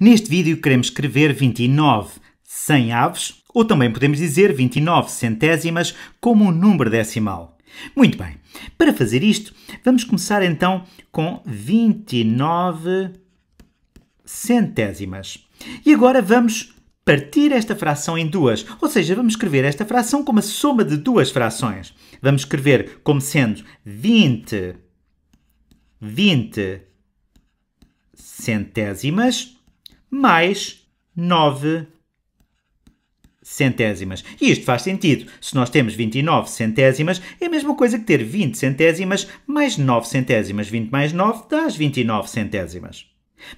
Neste vídeo queremos escrever 29 100 aves, ou também podemos dizer 29 centésimas como um número decimal. Muito bem, para fazer isto, vamos começar então com 29 centésimas. E agora vamos partir esta fração em duas, ou seja, vamos escrever esta fração como a soma de duas frações. Vamos escrever como sendo 20 20 centésimas mais 9 centésimas. E isto faz sentido. Se nós temos 29 centésimas, é a mesma coisa que ter 20 centésimas mais 9 centésimas. 20 mais 9 dá as 29 centésimas.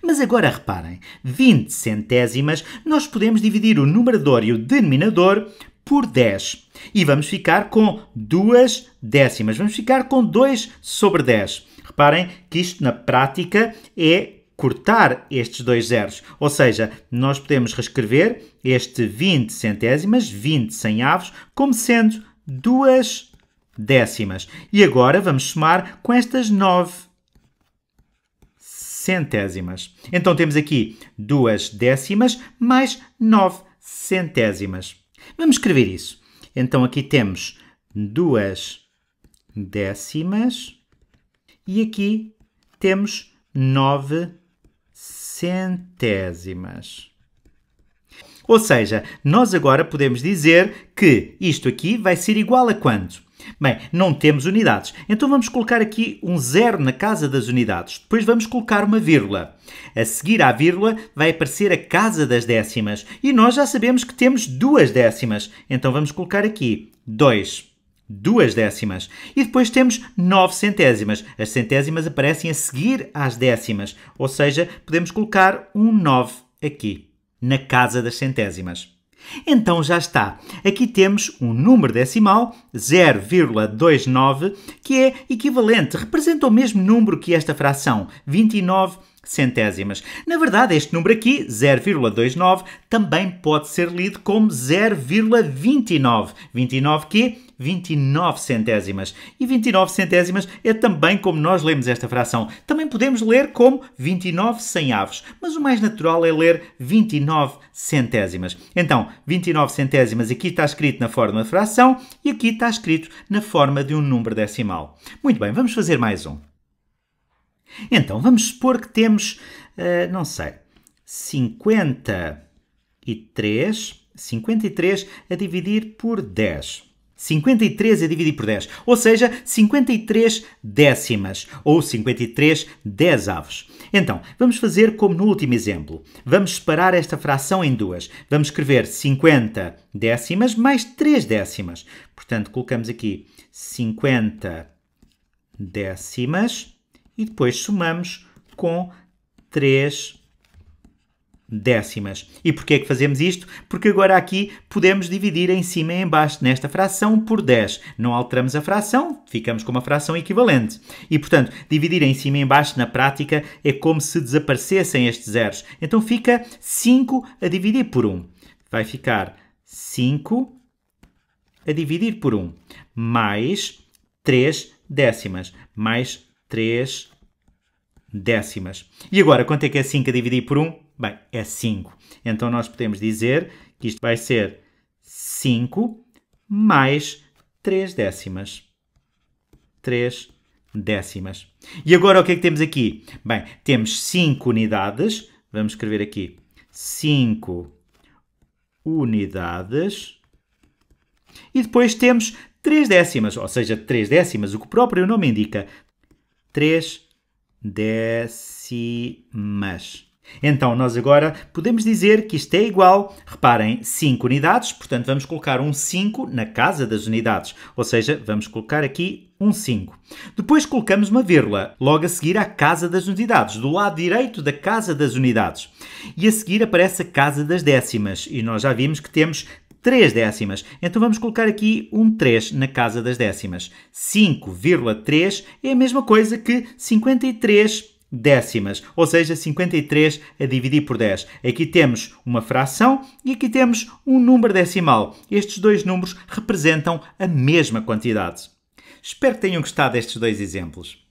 Mas agora reparem, 20 centésimas nós podemos dividir o numerador e o denominador por 10. E vamos ficar com duas décimas. Vamos ficar com 2 sobre 10. Reparem que isto na prática é cortar estes dois zeros. Ou seja, nós podemos reescrever este 20 centésimas, 20 centavos, como sendo duas décimas. E agora vamos somar com estas 9 centésimas. Então temos aqui duas décimas mais 9 centésimas. Vamos escrever isso. Então aqui temos duas décimas e aqui temos 9 centésimas centésimas. Ou seja, nós agora podemos dizer que isto aqui vai ser igual a quanto? Bem, não temos unidades. Então vamos colocar aqui um zero na casa das unidades. Depois vamos colocar uma vírgula. A seguir à vírgula vai aparecer a casa das décimas. E nós já sabemos que temos duas décimas. Então vamos colocar aqui 2 duas décimas. E depois temos nove centésimas. As centésimas aparecem a seguir às décimas, ou seja, podemos colocar um 9 aqui, na casa das centésimas. Então já está. Aqui temos um número decimal, 0,29, que é equivalente, representa o mesmo número que esta fração, 29 centésimas. Na verdade, este número aqui, 0,29, também pode ser lido como 0,29. 29 que 29 centésimas. E 29 centésimas é também como nós lemos esta fração. Também podemos ler como 29 centavos, mas o mais natural é ler 29 centésimas. Então, 29 centésimas aqui está escrito na forma de fração e aqui está escrito na forma de um número decimal. Muito bem, vamos fazer mais um. Então, vamos supor que temos, uh, não sei, 53, 53 a dividir por 10. 53 a dividir por 10, ou seja, 53 décimas ou 53 dezavos. Então, vamos fazer como no último exemplo. Vamos separar esta fração em duas. Vamos escrever 50 décimas mais 3 décimas. Portanto, colocamos aqui 50 décimas e depois somamos com 3 décimas. E porquê é que fazemos isto? Porque agora aqui podemos dividir em cima e em baixo nesta fração por 10. Não alteramos a fração, ficamos com uma fração equivalente. E, portanto, dividir em cima e em baixo na prática é como se desaparecessem estes zeros. Então fica 5 a dividir por 1. Vai ficar 5 a dividir por 1 mais 3 décimas mais 3 décimas. E agora, quanto é que é 5 a dividir por 1? Bem, é 5. Então nós podemos dizer que isto vai ser 5 mais 3 décimas. 3 décimas. E agora o que é que temos aqui? Bem, temos 5 unidades. Vamos escrever aqui 5 unidades. E depois temos 3 décimas, ou seja, 3 décimas, o que o próprio nome indica. 3 décimas. Então, nós agora podemos dizer que isto é igual, reparem, 5 unidades, portanto, vamos colocar um 5 na casa das unidades, ou seja, vamos colocar aqui um 5. Depois colocamos uma vírgula, logo a seguir à casa das unidades, do lado direito da casa das unidades. E a seguir aparece a casa das décimas, e nós já vimos que temos 3 décimas. Então vamos colocar aqui um 3 na casa das décimas. 5,3 é a mesma coisa que 53 décimas, ou seja, 53 a dividir por 10. Aqui temos uma fração e aqui temos um número decimal. Estes dois números representam a mesma quantidade. Espero que tenham gostado destes dois exemplos.